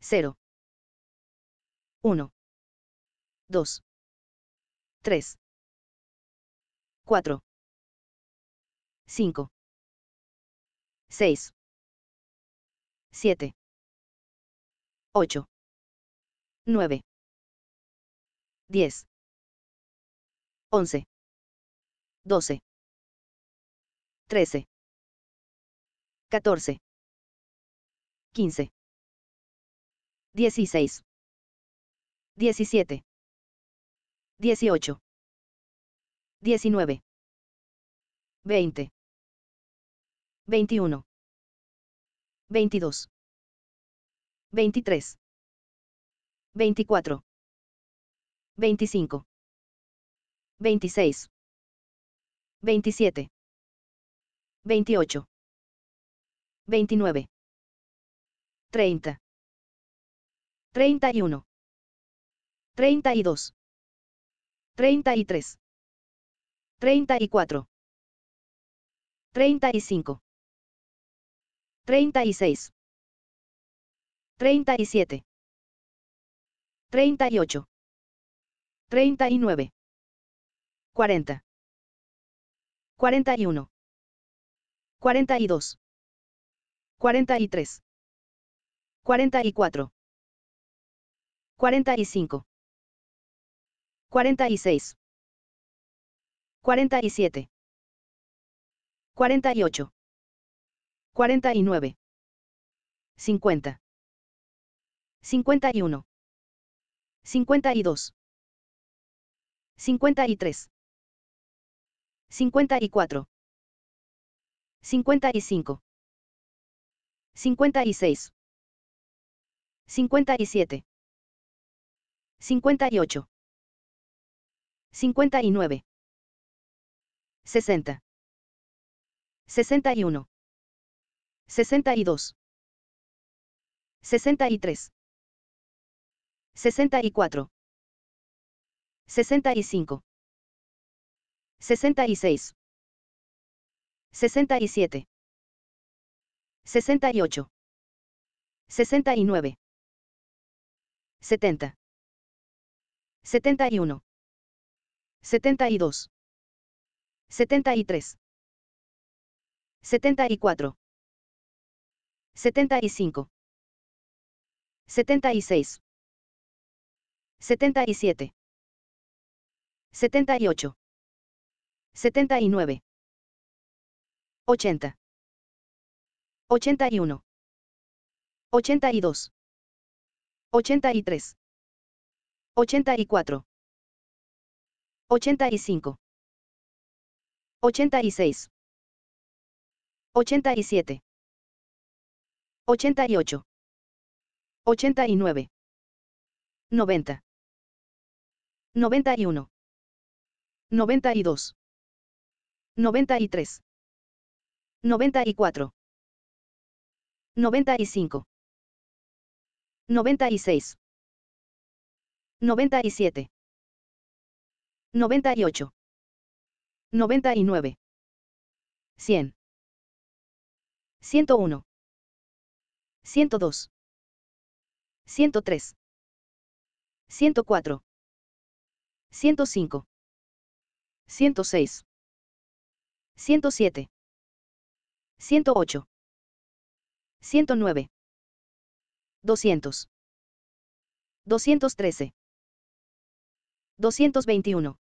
0. 1. 2. 3. 4. 5. 6. 7. 8. 9. 10. 11. 12. 13. 14. 15. 16. 17. 18. 19. 20. 21. 22. 23. 24. 25. 26. 27. 28. 29. 30. 31. 32. 33. 34. 35. 36. 37. 38. 39. 40. 41. 42. 43. 44. 45. 46. 47. 48. 49. 50. 51. 52. 53. 54. 55. 56. 57. 58. 59. 60. 61. 62. 63. 64. 65. 66. 67. 68. 69. 70. 71. 72. 73. 74. 75. 76. 77. 78. 79. 80. 81. 82. 83. 84. 85. 86. 87. 88. 89. 90. 91. 92. 93. 94. 95. 96. 97. 98. 99. 100. 101. 102. 103. 104. 105. 106. 107. 108. 109. 200. 213. 221.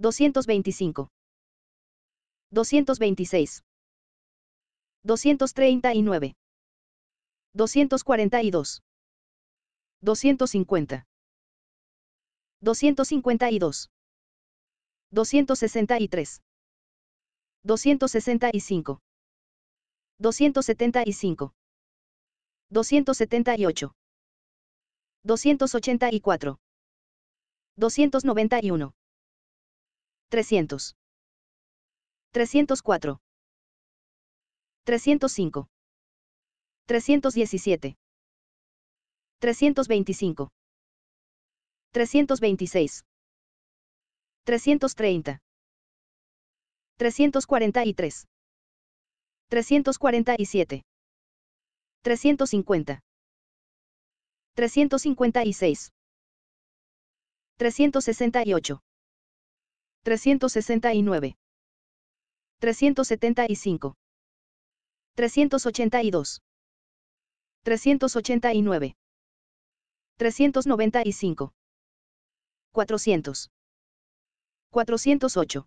225. 226. 239. 242. 250. 252. 263. 265. 275. 278. 284. 291. 300. 304. 305. 317. 325. 326. 330. 343. 347. 350. 356. 368. 369. 375. 382. 389. 395. 400. 408. 410.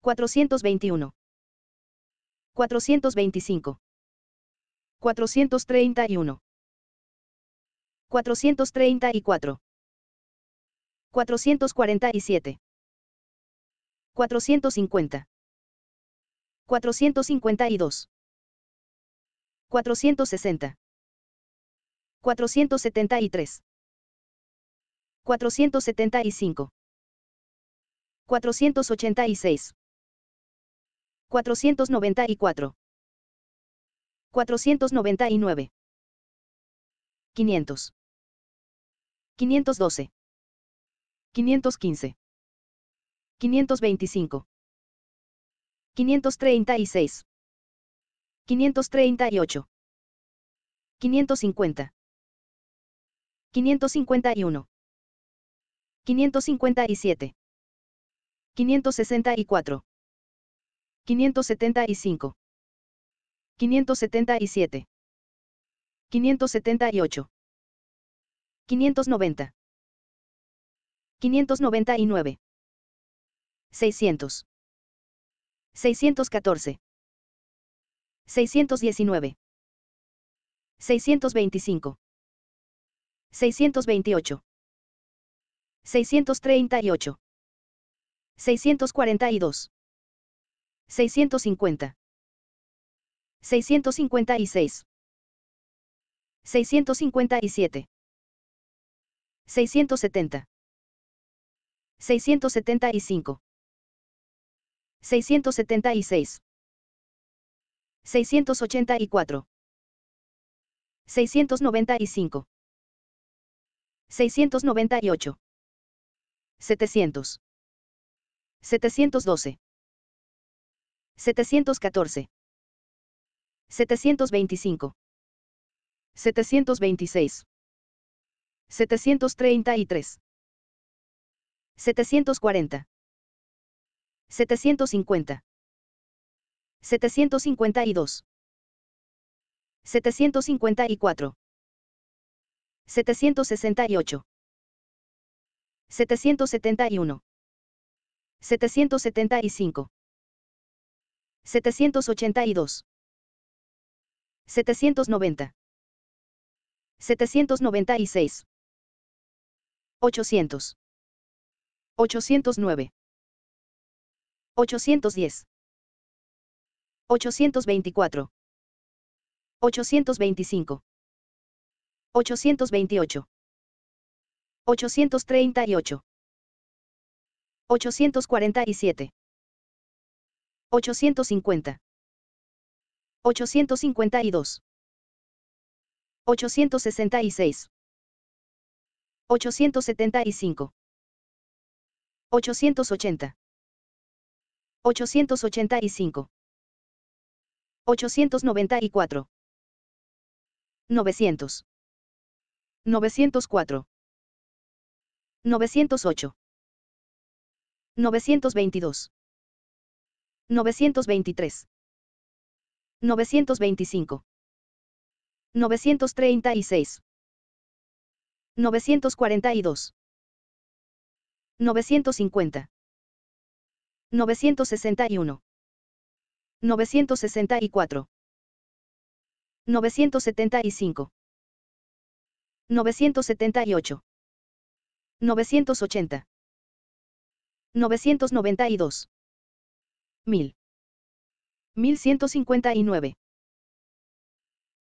421. 425. 431. 434. 447. 450. 452. 460. 473. 475. 486. 494. 499. 500. 512. 515. 525. 536. 538. 550. 551. 557. 564. 575. 577. 578. 590. 599. 600. 614. 619. 625. 628. 638. 642. 650. 656. 657. 670. 675. 676. 684. 695. 698. 700. 712. 714. 725. 726. 733. 740. 750. 752. 754. 768. 771. 775. 782. 790. 796. 800. 809. 810. 824. 825. 828. 838. 847. 850. 852. 866. 875. 880. 885. 894. 900. 904. 908. 922. 923. 925. 936. 942. 950. 961. 964. 975. 978. 980. 992. 1000. 1159.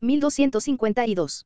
1252.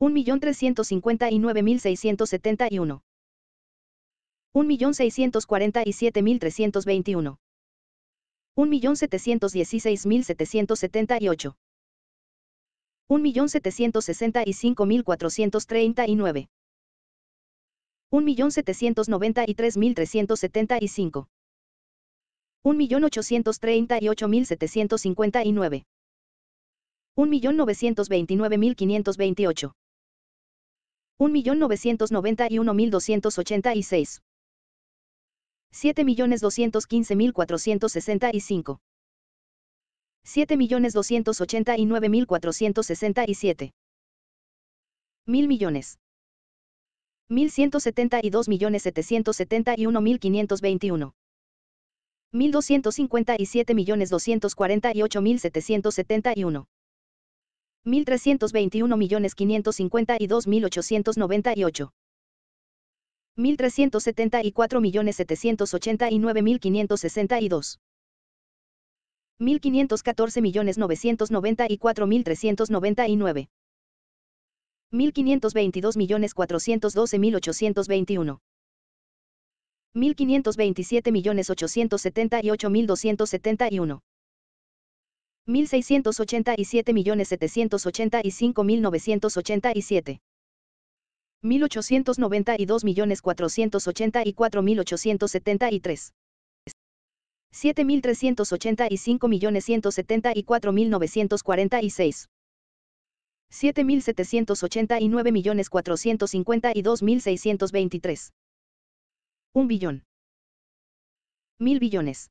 1.359.671. 1.647.321. 1.716.778. 1.765.439. 1.793.375. 1.838.759. 1.929.528 un millón novecientos noventa y uno mil doscientos ochenta y seis siete millones doscientos quince mil cuatrocientos sesenta y cinco siete millones doscientos ochenta y nueve mil cuatrocientos sesenta y siete mil millones mil ciento setenta y dos millones setecientos setenta y uno mil quinientos veintiuno mil doscientos cincuenta y siete millones doscientos cuarenta y ocho mil setecientos setenta y uno 1.321.552.898. 1.374.789.562. 1.514.994.399. 1.522.412.821. 1.527.878.271 mil seiscientos ochenta y siete millones setecientos ochenta y cinco mil novecientos ochenta y siete mil ochocientos noventa y dos millones cuatrocientos ochenta y cuatro mil ochocientos setenta y tres siete mil trescientos ochenta y cinco millones ciento setenta y cuatro mil novecientos cuarenta y seis siete mil setecientos ochenta y nueve millones cuatrocientos cincuenta y dos mil seiscientos veintitrés un billón mil billones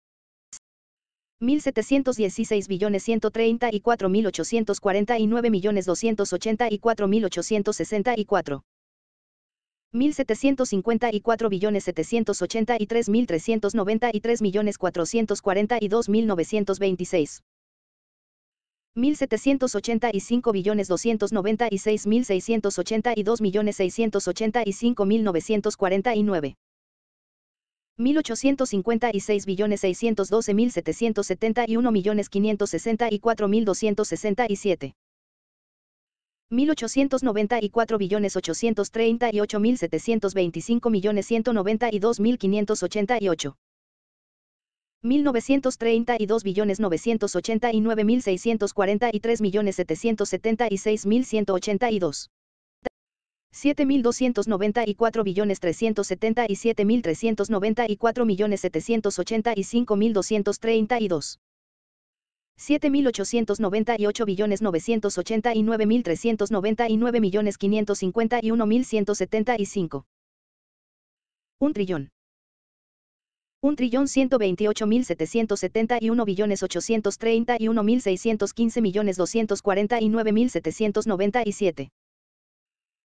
mil setecientos dieciséis billones ciento treinta y cuatro mil ochocientos cuarenta y nueve millones doscientos ochenta y cuatro mil ochocientos sesenta y cuatro mil setecientos cincuenta y cuatro billones setecientos ochenta y tres mil trescientos noventa y tres millones cuatrocientos cuarenta y dos mil novecientos veintiséis mil setecientos ochenta y cinco billones doscientos noventa y seis mil seiscientos ochenta y dos millones seiscientos ochenta y cinco mil novecientos cuarenta y nueve 1.856 billones 612 mil 1 millones y 564 mil 267. 1.894 billones 838 mil 725 millones 192 mil 588. 1.932 billones 989 mil 643 millones 776 mil 182 siete mil doscientos noventa y cuatro millones trescientos setenta y siete mil trescientos noventa y cuatro millones setecientos ochenta y cinco mil doscientos treinta y dos siete mil ochocientos noventa y ocho millones novecientos ochenta y nueve mil trescientos noventa y nueve millones quinientos cincuenta y uno mil ciento setenta y cinco un trillón un trillón ciento veintiocho mil setecientos setenta y uno billones ochocientos treinta y uno mil seiscientos quince millones doscientos cuarenta y nueve mil setecientos noventa y siete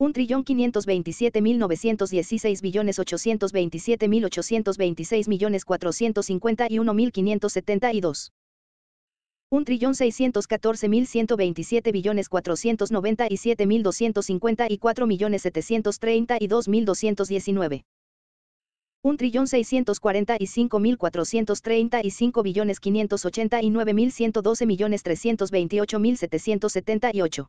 Un trillón quinientos veintisiete mil novecientos dieciséis billones ochocientos veintisiete mil ochocientos veintiséis millones cuatrocientos cincuenta y uno mil quinientos setenta y dos. Un trillón seiscientos catorce mil ciento veintisiete billones cuatrocientos noventa y siete mil doscientos cincuenta y cuatro millones setecientos treinta y dos mil doscientos diecinueve. Un trillón seiscientos cuarenta y cinco mil cuatrocientos treinta y cinco billones quinientos ochenta y nueve mil ciento doce millones trescientos veintiocho mil setecientos setenta y ocho.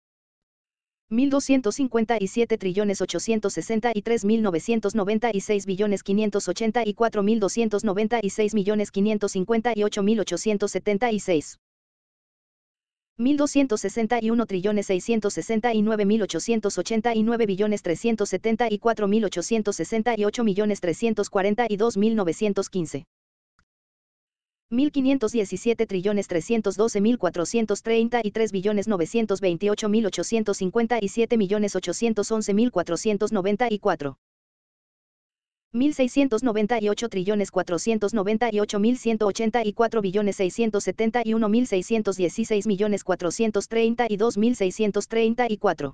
mil doscientos cincuenta y siete trillones ochocientos sesenta y tres mil novecientos noventa y seis billones quinientos ochenta y cuatro mil doscientos noventa y seis millones quinientos cincuenta y ocho mil ochocientos setenta y seis mil doscientos sesenta y uno trillones seiscientos sesenta y nueve mil ochocientos ochenta y nueve billones trescientos setenta y cuatro mil ochocientos sesenta y ocho millones trescientos cuarenta y dos mil novecientos quince 1.517 trillones 312 mil 433 billones 928 mil y7 millones 811 mil 494. 1.698 trillones 498 mil 4 billones 1 mil 616 millones 432 mil 634.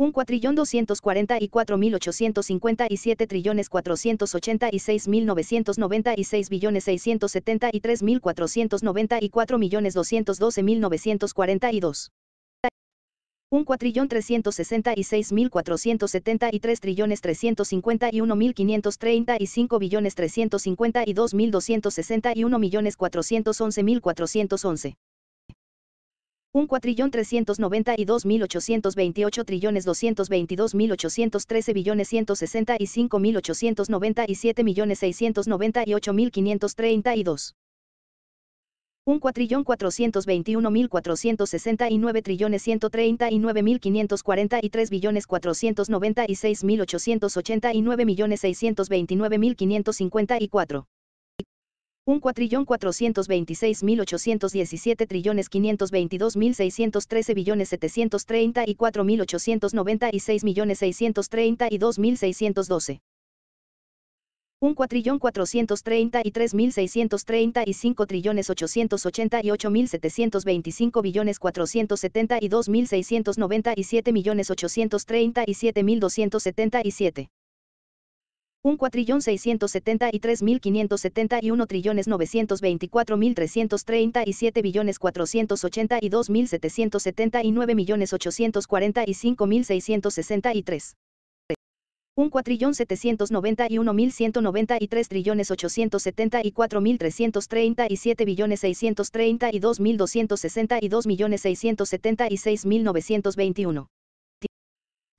un cuatrillón doscientos cuarenta y cuatro mil ochocientos cincuenta y siete trillones cuatrocientos ochenta y seis mil novecientos noventa y seis billones seiscientos setenta y tres mil cuatrocientos noventa y cuatro millones doscientos doce mil novecientos cuarenta y dos un cuatrillón trescientos sesenta y seis mil cuatrocientos setenta y tres trillones trescientos cincuenta y uno mil quinientos treinta y cinco billones trescientos cincuenta y dos mil doscientos sesenta y uno millones cuatrocientos once mil cuatrocientos once un cuatrillón trescientos noventa y dos mil ochocientos veintiocho trillones doscientos veintidós mil ochocientos trece billones ciento sesenta y cinco mil ochocientos noventa y siete millones seiscientos noventa y ocho mil quinientos treinta y dos. Un cuatrillón cuatrocientos veintiuno mil cuatrocientos sesenta y nueve trillones ciento treinta y nueve mil quinientos cuarenta y tres billones cuatrocientos noventa y seis mil ochocientos ochenta y nueve millones seiscientos veintinueve mil quinientos cincuenta y cuatro un cuatrillón cuatrocientos veintiséis mil ochocientos diecisiete trillones quinientos veintidós mil seiscientos trece billones setecientos treinta y cuatro mil ochocientos noventa y seis millones seiscientos treinta y dos mil seiscientos doce. Un cuatrillón cuatrocientos treinta y tres mil seiscientos treinta y cinco trillones ochocientos ochenta y ocho mil setecientos veinticinco billones cuatrocientos setenta y dos mil seiscientos noventa y siete millones ochocientos treinta y siete mil doscientos setenta y siete un cuatrillón seiscientos setenta y tres mil quinientos setenta y uno trillones novecientos veinticuatro mil trescientos treinta y siete billones cuatrocientos ochenta y dos mil setecientos setenta y nueve millones ochocientos cuarenta y cinco mil seiscientos sesenta y tres un cuatrillón setecientos noventa y uno mil ciento noventa y tres trillones ochocientos setenta y cuatro mil trescientos treinta y siete billones seiscientos treinta y dos mil doscientos sesenta y dos millones seiscientos setenta y seis mil novecientos veintiuno